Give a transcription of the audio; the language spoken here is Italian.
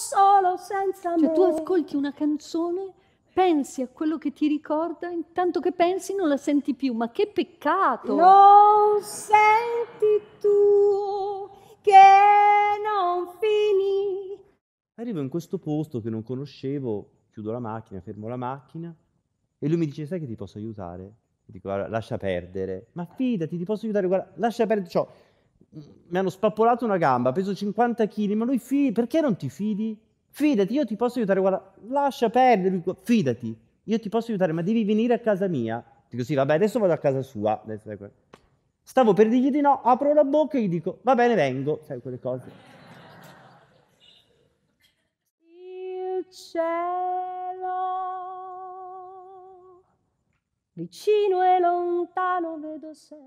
solo senza cioè, me. tu ascolti una canzone, pensi a quello che ti ricorda, intanto che pensi non la senti più, ma che peccato! Non senti tu che non finì. Arrivo in questo posto che non conoscevo, chiudo la macchina, fermo la macchina e lui mi dice, sai che ti posso aiutare? Dico, lascia perdere. Ma fidati, ti posso aiutare, guarda, lascia perdere. Cioè, mi hanno spappolato una gamba, peso 50 kg, ma lui fidi, perché non ti fidi? Fidati, io ti posso aiutare, guarda, lascia perdere, fidati, io ti posso aiutare, ma devi venire a casa mia. Dico sì, vabbè, adesso vado a casa sua. Ecco. Stavo per dirgli di no, apro la bocca e gli dico, va bene, vengo, sai quelle cose. Il cielo, vicino e lontano vedo sé.